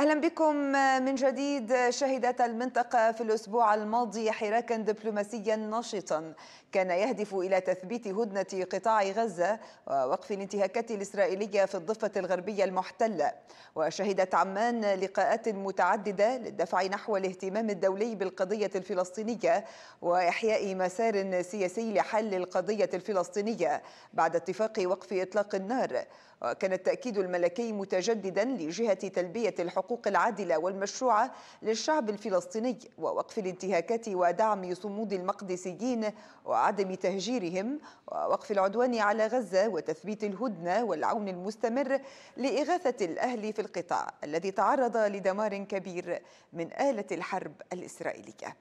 اهلا بكم من جديد شهدت المنطقه في الاسبوع الماضي حراكا دبلوماسيا نشطا كان يهدف الى تثبيت هدنه قطاع غزه ووقف الانتهاكات الاسرائيليه في الضفه الغربيه المحتله وشهدت عمان لقاءات متعدده للدفع نحو الاهتمام الدولي بالقضيه الفلسطينيه واحياء مسار سياسي لحل القضيه الفلسطينيه بعد اتفاق وقف اطلاق النار وكان التاكيد الملكي متجددا لجهه تلبيه الحقوق الحقوق العادلة والمشروعة للشعب الفلسطيني ووقف الانتهاكات ودعم صمود المقدسيين وعدم تهجيرهم ووقف العدوان على غزة وتثبيت الهدنة والعون المستمر لإغاثة الأهل في القطاع الذي تعرض لدمار كبير من آلة الحرب الإسرائيلية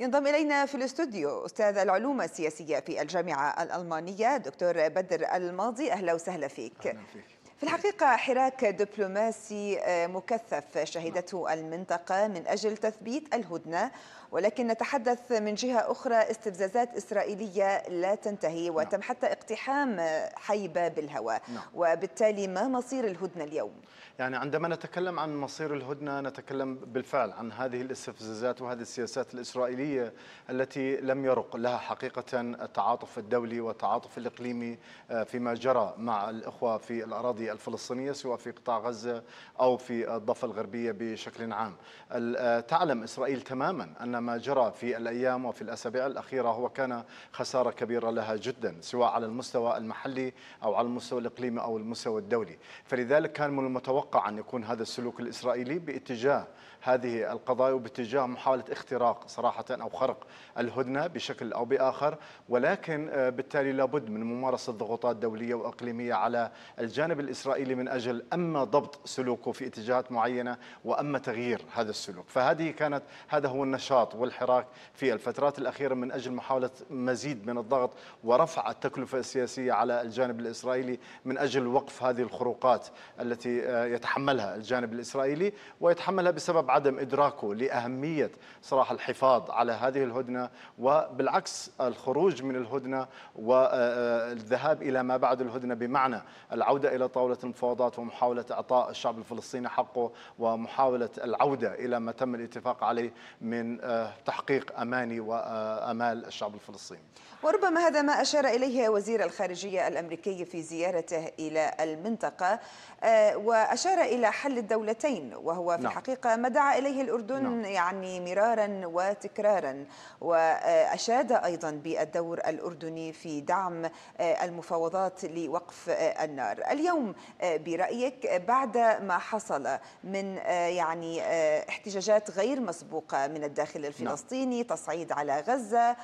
ينضم إلينا في الاستوديو أستاذ العلوم السياسية في الجامعة الألمانية دكتور بدر الماضي أهلا وسهلا فيك, أهلا فيك. في الحقيقة حراك دبلوماسي آه، مكثف شهدته المنطقة من أجل تثبيت الهدنة ولكن نتحدث من جهة أخرى استفزازات إسرائيلية لا تنتهي نعم. وتم حتى اقتحام حي باب الهوى نعم. وبالتالي ما مصير الهدنة اليوم؟ يعني عندما نتكلم عن مصير الهدنة نتكلم بالفعل عن هذه الاستفزازات وهذه السياسات الإسرائيلية التي لم يرق لها حقيقة التعاطف الدولي والتعاطف الإقليمي آه، فيما جرى مع الإخوة في الأراضي الفلسطينية سواء في قطاع غزة أو في الضفة الغربية بشكل عام آه، تعلم إسرائيل تماما أن ما جرى في الأيام وفي الأسابيع الأخيرة هو كان خسارة كبيرة لها جدا سواء على المستوى المحلي أو على المستوى الإقليمي أو المستوى الدولي فلذلك كان من المتوقع أن يكون هذا السلوك الإسرائيلي باتجاه هذه القضايا وباتجاه محاولة اختراق صراحة أو خرق الهدنة بشكل أو بآخر ولكن آه، بالتالي لابد من ممارسة ضغوطات دولية وإقليمية على الجانب الإسرائيلي من أجل أما ضبط سلوكه في اتجاهات معينة وأما تغيير هذا السلوك فهذه كانت هذا هو النشاط والحراك في الفترات الأخيرة من أجل محاولة مزيد من الضغط ورفع التكلفة السياسية على الجانب الإسرائيلي من أجل وقف هذه الخروقات التي آه، يتحملها الجانب الإسرائيلي ويتحملها بسبب عدم إدراكه لأهمية صراحة الحفاظ على هذه الهدنة وبالعكس الخروج من الهدنة والذهاب إلى ما بعد الهدنة بمعنى العودة إلى طاولة المفاوضات ومحاولة إعطاء الشعب الفلسطيني حقه ومحاولة العودة إلى ما تم الاتفاق عليه من آه، تحقيق أماني وأمال الشعب الفلسطيني وربما هذا ما أشار إليه وزير الخارجية الأمريكي في زيارته إلى المنطقة آه، وأشار إلى حل الدولتين وهو في نعم. الحقيقة دعا إليه الأردن نعم. يعني مرارا وتكرارا وأشاد أيضا بالدور الأردني في دعم آه، المفاوضات لوقف آه، النار اليوم آه، برأيك بعد ما حصل من يعني احتجاجات غير مسبوقة من الداخل نعم. الفلسطيني نعم. تصعيد على غزة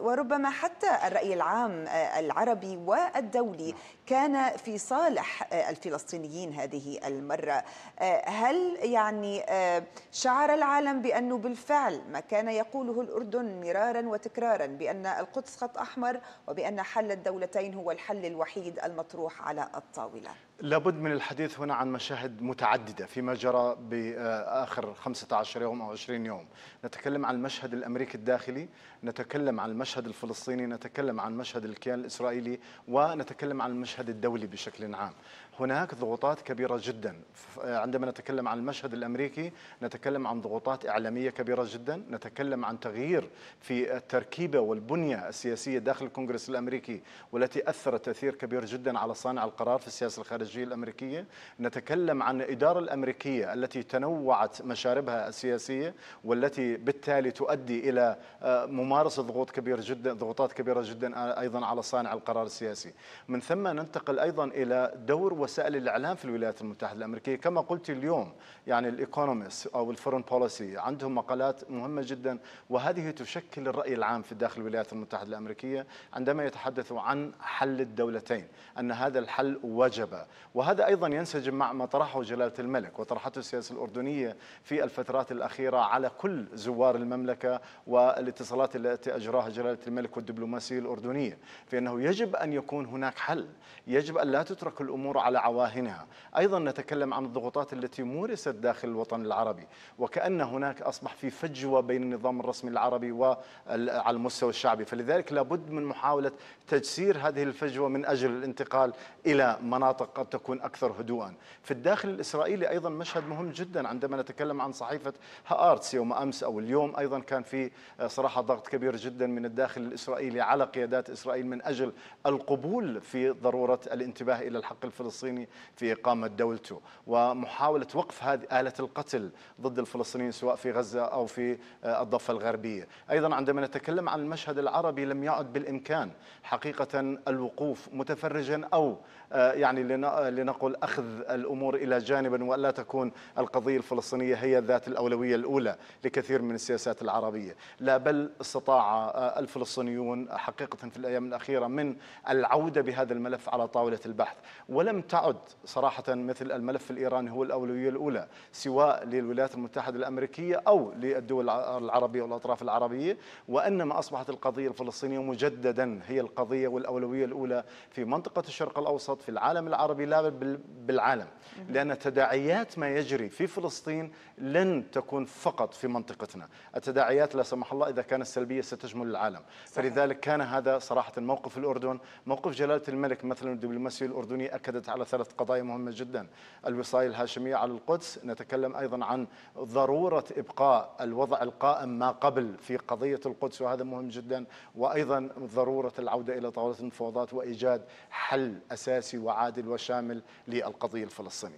وربما حتى الرأي العام العربي والدولي نعم. كان في صالح آه، الفلسطينيين هذه المرة آه، هل يعني آه، شعر العالم بأنه بالفعل ما كان يقوله الأردن مرارا وتكرارا بأن القدس خط أحمر وبأن حل الدولتين هو الحل الوحيد المطروح على الطاولة لابد من الحديث هنا عن مشاهد متعددة فيما جرى بآخر 15 يوم أو 20 يوم نتكلم عن المشهد الأمريكي الداخلي نتكلم عن المشهد الفلسطيني نتكلم عن مشهد الكيان الإسرائيلي ونتكلم عن المشهد المشهد الدولي بشكل عام هناك ضغوطات كبيرة جدا عندما نتكلم عن المشهد الأمريكي نتكلم عن ضغوطات إعلامية كبيرة جدا نتكلم عن تغيير في التركيبة والبنية السياسية داخل الكونغرس الأمريكي والتي أثرت تأثير كبير جدا على صانع القرار في السياسة الخارجية الأمريكية نتكلم عن الإدارة الأمريكية التي تنوعت مشاربها السياسية والتي بالتالي تؤدي إلى آه، ممارسة ضغوط كبيرة جدا ضغوطات كبيرة جدا آه، أيضا على صانع القرار السياسي من ثم ننتقل أيضا إلى دور وسائل الاعلام في الولايات المتحده الامريكيه كما قلت اليوم يعني الايكونومست او الفورن بوليسي عندهم مقالات مهمه جدا وهذه تشكل الراي العام في داخل الولايات المتحده الامريكيه عندما يتحدثوا عن حل الدولتين ان هذا الحل وجب وهذا ايضا ينسجم مع ما طرحه جلاله الملك وطرحته السياسه الاردنيه في الفترات الاخيره على كل زوار المملكه والاتصالات التي اجراها جلاله الملك والدبلوماسيه الاردنيه في انه يجب ان يكون هناك حل يجب ان لا تترك الامور على عواهنها أيضا نتكلم عن الضغوطات التي مورست داخل الوطن العربي وكأن هناك أصبح في فجوة بين النظام الرسمي العربي وعلى المستوى الشعبي فلذلك لابد من محاولة تجسير هذه الفجوة من أجل الانتقال إلى مناطق قد تكون أكثر هدوءا في الداخل الإسرائيلي أيضا مشهد مهم جدا عندما نتكلم عن صحيفة هارتس يوم أمس أو اليوم أيضا كان في آه، صراحة ضغط كبير جدا من الداخل الإسرائيلي على قيادات إسرائيل من أجل القبول في ضرورة الانتباه إلى الحق الفلسطيني الفلسطيني في إقامة دولته ومحاولة وقف هذه آلة القتل ضد الفلسطينيين سواء في غزة أو في آه، الضفة الغربية أيضا عندما نتكلم عن المشهد العربي لم يعد بالإمكان حقيقة الوقوف متفرجا أو آه، يعني آه، لنقل أخذ الأمور إلى جانب وألا تكون القضية الفلسطينية هي ذات الأولوية الأولى لكثير من السياسات العربية لا بل استطاع آه، الفلسطينيون حقيقة في الأيام الأخيرة من العودة بهذا الملف على طاولة البحث ولم تعد صراحة مثل الملف الإيراني هو الأولوية الأولى سواء للولايات المتحدة الأمريكية أو للدول العربية والأطراف العربية وإنما أصبحت القضية الفلسطينية مجددا هي القضية والأولوية الأولى في منطقة الشرق الأوسط فقط في العالم العربي لا بالعالم لأن تداعيات ما يجري في فلسطين لن تكون فقط في منطقتنا التداعيات لا سمح الله إذا كانت سلبية ستشمل العالم صحيح. فلذلك كان هذا صراحة موقف الأردن موقف جلالة الملك مثلا الدبلوماسية الأردنية أكدت على ثلاث قضايا مهمة جدا الوصاية الهاشمية على القدس نتكلم أيضا عن ضرورة إبقاء الوضع القائم ما قبل في قضية القدس وهذا مهم جدا وأيضا ضرورة العودة إلى طاولة المفاوضات وإيجاد حل أساسي سياسي وعادل وشامل للقضية الفلسطينية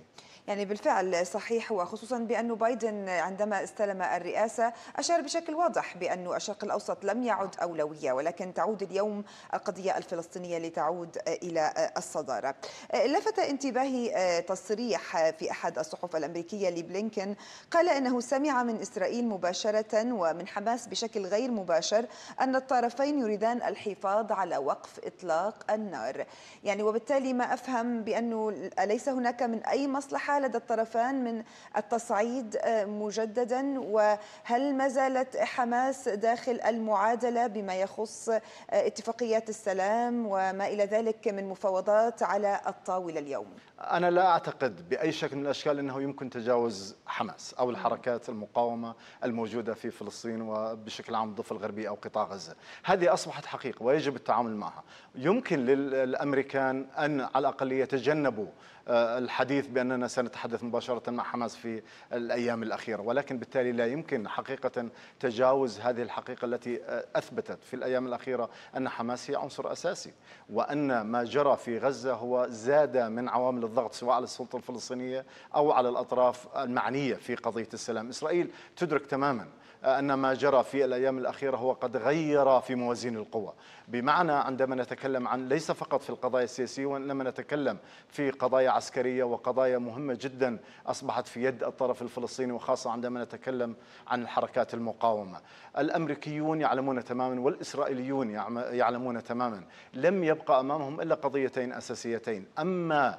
يعني بالفعل صحيح وخصوصا بأن بايدن عندما استلم الرئاسة أشار بشكل واضح بأن الشرق الأوسط لم يعد أولوية ولكن تعود اليوم القضية الفلسطينية لتعود إلى الصدارة لفت انتباهي آه، تصريح في أحد الصحف الأمريكية لبلينكن قال أنه سمع من إسرائيل مباشرة ومن حماس بشكل غير مباشر أن الطرفين يريدان الحفاظ على وقف إطلاق النار يعني وبالتالي ما أفهم بأنه أليس هناك من أي مصلحة لدى الطرفان من التصعيد آه، مجددا وهل ما زالت حماس داخل المعادلة بما يخص آه، اتفاقيات السلام وما إلى ذلك من مفاوضات على الطاولة اليوم أنا لا أعتقد بأي شكل من الأشكال أنه يمكن تجاوز حماس أو الحركات المقاومة الموجودة في فلسطين وبشكل عام الضفة الغربية أو قطاع غزة هذه أصبحت حقيقة ويجب التعامل معها يمكن للأمريكان أن على الأقل يتجنبوا آه، الحديث بأننا سنتحدث مباشرة مع حماس في الأيام الأخيرة ولكن بالتالي لا يمكن حقيقة تجاوز هذه الحقيقة التي آه، أثبتت في الأيام الأخيرة أن حماس هي عنصر أساسي وأن ما جرى في غزة هو زاد من عوامل الضغط سواء على السلطة الفلسطينية أو على الأطراف المعنية في قضية السلام إسرائيل تدرك تماما أن ما جرى في الأيام الأخيرة هو قد غير في موازين القوى بمعنى عندما نتكلم عن ليس فقط في القضايا السياسية وإنما نتكلم في قضايا عسكرية وقضايا مهمة جدا أصبحت في يد الطرف الفلسطيني وخاصة عندما نتكلم عن الحركات المقاومة الأمريكيون يعلمون تماما والإسرائيليون يعلمون تماما لم يبقى أمامهم إلا قضيتين أساسيتين أما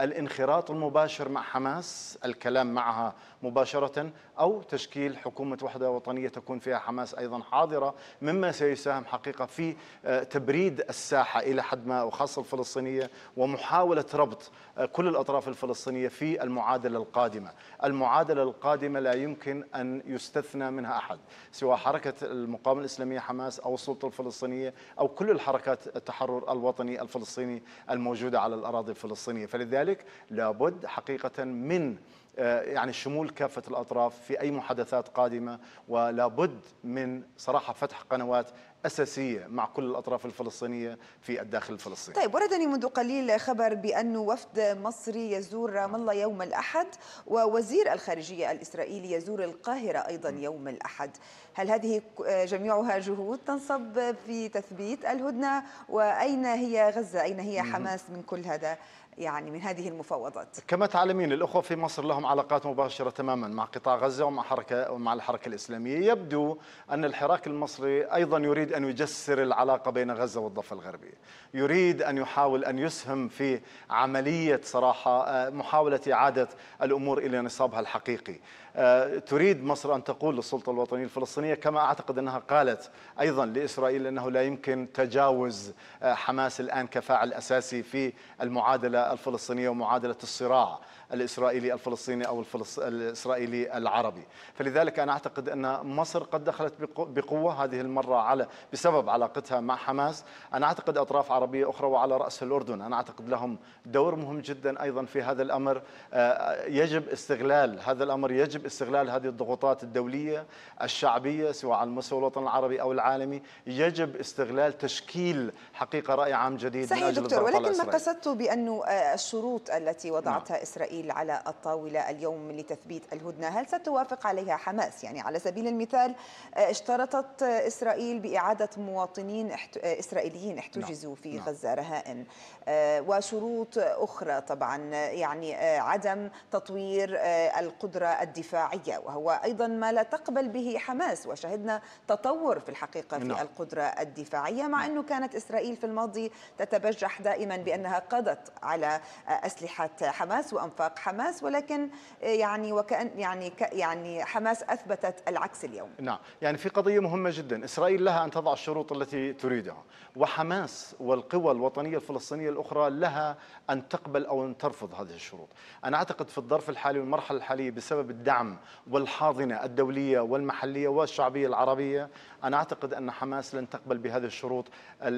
الانخراط المباشر مع حماس الكلام معها مباشرة أو تشكيل حكومة وحدة وطنية تكون فيها حماس أيضا حاضرة مما سيساهم حقيقة في آه، تبريد الساحة إلى حد ما وخاصة الفلسطينية ومحاولة ربط آه، كل الأطراف الفلسطينية في المعادلة القادمة المعادلة القادمة لا يمكن أن يستثنى منها أحد سواء حركة المقاومة الإسلامية حماس أو السلطة الفلسطينية أو كل الحركات آه، التحرر الوطني الفلسطيني الموجودة على الأراضي الفلسطينية فلذلك لابد حقيقة من آه، يعني شمول كافة الأطراف في أي محادثات قادمة ولا بد من صراحة فتح قنوات أساسية مع كل الأطراف الفلسطينية في الداخل الفلسطيني طيب وردني منذ قليل خبر بأن وفد مصري يزور رام الله يوم الأحد ووزير الخارجية الإسرائيلي يزور القاهرة أيضا يوم الأحد هل هذه جميعها جهود تنصب في تثبيت الهدنة وأين هي غزة أين هي حماس من كل هذا يعني من هذه المفاوضات كما تعلمين الأخوة في مصر لهم علاقات مباشرة تماما مع قطاع غزة ومع حركة ومع الحركة الإسلامية يبدو أن الحراك المصري أيضا يريد يريد أن يجسر العلاقة بين غزة والضفة الغربية يريد أن يحاول أن يسهم في عملية صراحة آه، محاولة إعادة الأمور إلى نصابها الحقيقي آه، تريد مصر أن تقول للسلطة الوطنية الفلسطينية كما أعتقد أنها قالت أيضا لإسرائيل أنه لا يمكن تجاوز آه، حماس الآن كفاعل أساسي في المعادلة الفلسطينية ومعادلة الصراع الإسرائيلي الفلسطيني أو الفلس... الإسرائيلي العربي فلذلك أنا أعتقد أن مصر قد دخلت بقوة هذه المرة على بسبب علاقتها مع حماس أنا أعتقد أطراف عربية أخرى وعلى رأس الأردن أنا أعتقد لهم دور مهم جدا أيضا في هذا الأمر آه، يجب استغلال هذا الأمر يجب استغلال هذه الضغوطات الدولية الشعبية سواء على المستوى الوطني العربي أو العالمي يجب استغلال تشكيل حقيقة رأي عام جديد صحيح دكتور ولكن ما قصدته بأنه الشروط التي وضعتها نعم. إسرائيل إسرائيل على الطاولة اليوم لتثبيت الهدنة هل ستوافق عليها حماس يعني على سبيل المثال آه، اشترطت آه، إسرائيل بإعادة مواطنين آه، إسرائيليين احتجزوا نعم، في نعم. غزة رهائن وشروط أخرى طبعا يعني عدم تطوير القدرة الدفاعية وهو أيضا ما لا تقبل به حماس وشهدنا تطور في الحقيقة في نعم. القدرة الدفاعية مع أنه كانت إسرائيل في الماضي تتبجح دائما بأنها قضت على أسلحة حماس وأنفاق نطاق حماس ولكن آه، يعني وكأن يعني يعني حماس اثبتت العكس اليوم. نعم، يعني في قضيه مهمه جدا، اسرائيل لها ان تضع الشروط التي تريدها، وحماس والقوى الوطنيه الفلسطينيه الاخرى لها ان تقبل او ان ترفض هذه الشروط. انا اعتقد في الظرف الحالي والمرحله الحاليه بسبب الدعم والحاضنه الدوليه والمحليه والشعبيه العربيه، انا اعتقد ان حماس لن تقبل بهذه الشروط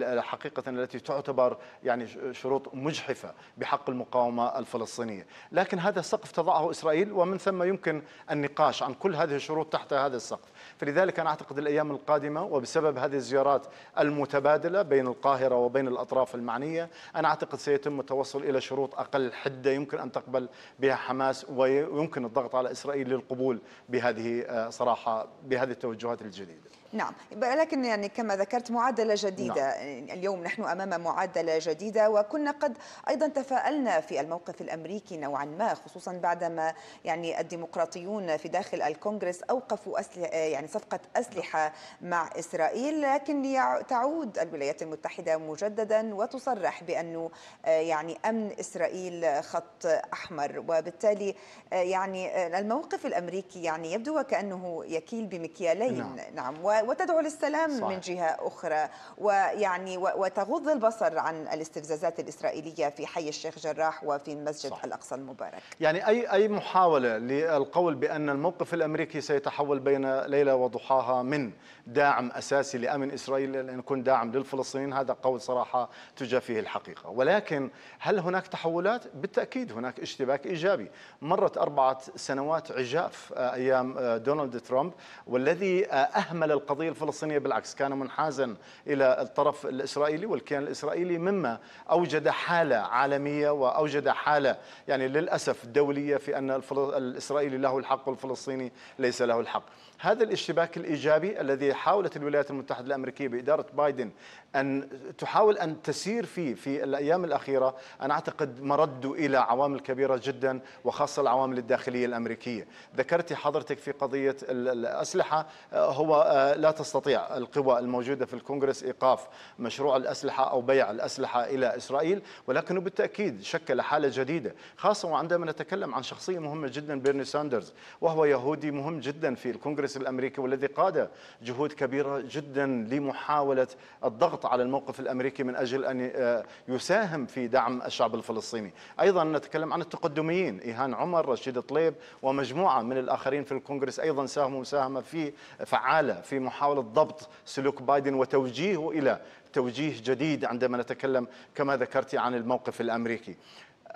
حقيقه التي تعتبر يعني شروط مجحفه بحق المقاومه الفلسطينيه. لا لكن هذا سقف تضعه إسرائيل ومن ثم يمكن النقاش عن كل هذه الشروط تحت هذا السقف فلذلك أنا أعتقد الأيام القادمة وبسبب هذه الزيارات المتبادلة بين القاهرة وبين الأطراف المعنية أنا أعتقد سيتم التوصل إلى شروط أقل حدة يمكن أن تقبل بها حماس ويمكن الضغط على إسرائيل للقبول بهذه آه، صراحة بهذه التوجهات الجديدة نعم لكن يعني كما ذكرت معادلة جديدة نعم. اليوم نحن أمام معادلة جديدة وكنا قد أيضا تفاءلنا في الموقف الأمريكي نوعا ما خصوصا بعدما يعني الديمقراطيون في داخل الكونغرس اوقفوا أسلحة يعني صفقه اسلحه مع اسرائيل لكن تعود الولايات المتحده مجددا وتصرح بانه آه، يعني امن اسرائيل خط احمر وبالتالي آه، يعني آه، الموقف الامريكي يعني يبدو وكانه يكيل بمكيالين نعم, نعم وتدعو للسلام صح. من جهه اخرى ويعني وتغض البصر عن الاستفزازات الاسرائيليه في حي الشيخ جراح وفي مسجد الاقصى المبارك مبارك يعني أي أي محاولة للقول بأن الموقف الأمريكي سيتحول بين ليلة وضحاها من داعم أساسي لأمن إسرائيل أن يكون داعم للفلسطينيين هذا قول صراحة تجاه فيه الحقيقة ولكن هل هناك تحولات؟ بالتأكيد هناك اشتباك إيجابي مرت أربعة سنوات عجاف آه، أيام آه، دونالد ترامب والذي آه، أهمل القضية الفلسطينية بالعكس كان منحازا إلى الطرف الإسرائيلي والكيان الإسرائيلي مما أوجد حالة عالمية وأوجد حالة يعني للأسف دولية في أن الإسرائيلي له الحق والفلسطيني ليس له الحق هذا الاشتباك الإيجابي الذي حاولت الولايات المتحدة الأمريكية بإدارة بايدن أن تحاول أن تسير فيه في الأيام الأخيرة أنا أعتقد مرده إلى عوامل كبيرة جدا وخاصة العوامل الداخلية الأمريكية ذكرتي حضرتك في قضية الأسلحة آه، هو آه، لا تستطيع القوى الموجودة في الكونغرس إيقاف مشروع الأسلحة أو بيع الأسلحة إلى إسرائيل ولكنه بالتأكيد شكل حالة جديدة خاصة وعندما نتكلم عن شخصية مهمة جدا بيرني ساندرز وهو يهودي مهم جدا في الكونغرس الأمريكي والذي قاد جهود كبيرة جدا لمحاولة الضغط ضغط على الموقف الأمريكي من أجل أن آه، يساهم في دعم الشعب الفلسطيني أيضا نتكلم عن التقدميين إيهان عمر رشيد طليب ومجموعة من الآخرين في الكونغرس أيضا ساهموا مساهمة في فعالة في محاولة ضبط سلوك بايدن وتوجيهه إلى توجيه جديد عندما نتكلم كما ذكرت عن الموقف الأمريكي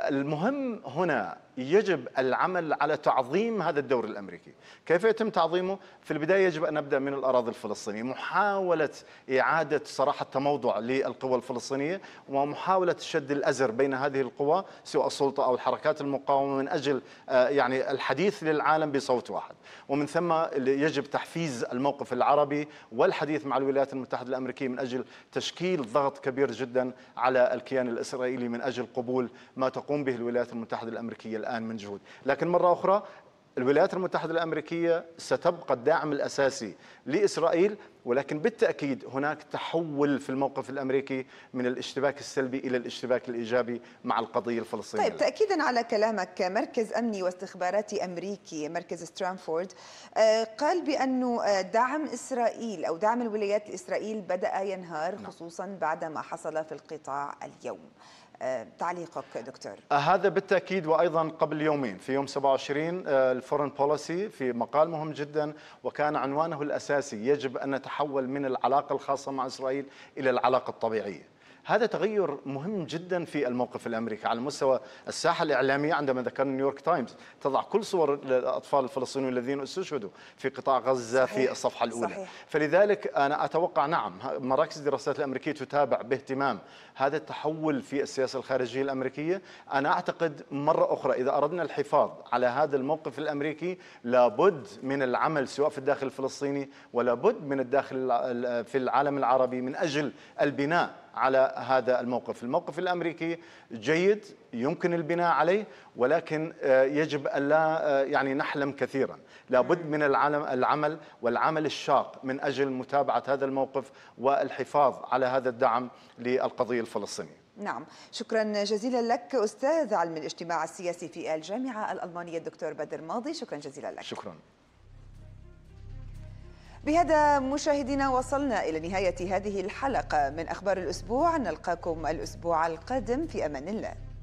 المهم هنا يجب العمل على تعظيم هذا الدور الامريكي، كيف يتم تعظيمه؟ في البدايه يجب ان نبدا من الاراضي الفلسطينيه، محاوله اعاده صراحه تموضع للقوى الفلسطينيه ومحاوله شد الازر بين هذه القوى سواء السلطه او الحركات المقاومه من اجل آه، يعني الحديث للعالم بصوت واحد، ومن ثم يجب تحفيز الموقف العربي والحديث مع الولايات المتحده الامريكيه من اجل تشكيل ضغط كبير جدا على الكيان الاسرائيلي من اجل قبول ما تقوم تقوم به الولايات المتحدة الأمريكية الآن من جهود لكن مرة أخرى الولايات المتحدة الأمريكية ستبقى الداعم الأساسي لإسرائيل ولكن بالتاكيد هناك تحول في الموقف الامريكي من الاشتباك السلبي الى الاشتباك الايجابي مع القضيه الفلسطينيه. طيب تاكيدا على كلامك مركز امني واستخباراتي امريكي مركز سترانفورد آه، قال بانه آه، دعم اسرائيل او دعم الولايات لاسرائيل بدا ينهار نعم. خصوصا بعد ما حصل في القطاع اليوم. آه، تعليقك دكتور هذا بالتاكيد وايضا قبل يومين في يوم 27 الفورن بوليسي في مقال مهم جدا وكان عنوانه الاساسي يجب ان نتحدث تتحول من العلاقة الخاصة مع إسرائيل إلى العلاقة الطبيعية هذا تغير مهم جدا في الموقف الامريكي على مستوى الساحه الاعلاميه عندما ذكرنا نيويورك تايمز تضع كل صور الاطفال الفلسطينيين الذين استشهدوا في قطاع غزه صحيح. في الصفحه الاولى صحيح. فلذلك انا اتوقع نعم مراكز الدراسات الامريكيه تتابع باهتمام هذا التحول في السياسه الخارجيه الامريكيه انا اعتقد مره اخرى اذا اردنا الحفاظ على هذا الموقف الامريكي لابد من العمل سواء في الداخل الفلسطيني ولا بد من الداخل في العالم العربي من اجل البناء على هذا الموقف الموقف الأمريكي جيد يمكن البناء عليه ولكن آه، يجب أن لا آه، يعني نحلم كثيرا لابد من العلم العمل والعمل الشاق من أجل متابعة هذا الموقف والحفاظ على هذا الدعم للقضية الفلسطينية نعم شكرا جزيلا لك أستاذ علم الاجتماع السياسي في الجامعة الألمانية الدكتور بدر ماضي شكرا جزيلا لك شكرا بهذا مشاهدينا وصلنا إلى نهاية هذه الحلقة من أخبار الأسبوع نلقاكم الأسبوع القادم في أمان الله